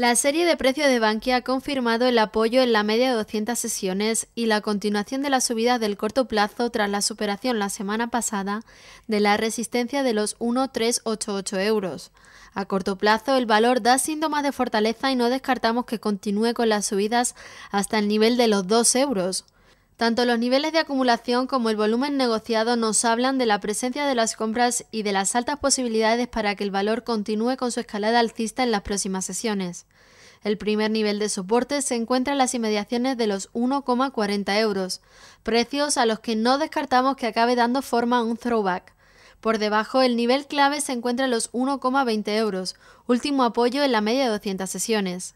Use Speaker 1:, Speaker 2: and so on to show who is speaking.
Speaker 1: La serie de precios de Bankia ha confirmado el apoyo en la media de 200 sesiones y la continuación de la subida del corto plazo tras la superación la semana pasada de la resistencia de los 1,388 euros. A corto plazo, el valor da síntomas de fortaleza y no descartamos que continúe con las subidas hasta el nivel de los 2 euros. Tanto los niveles de acumulación como el volumen negociado nos hablan de la presencia de las compras y de las altas posibilidades para que el valor continúe con su escalada alcista en las próximas sesiones. El primer nivel de soporte se encuentra en las inmediaciones de los 1,40 euros, precios a los que no descartamos que acabe dando forma a un throwback. Por debajo, el nivel clave se encuentra en los 1,20 euros, último apoyo en la media de 200
Speaker 2: sesiones.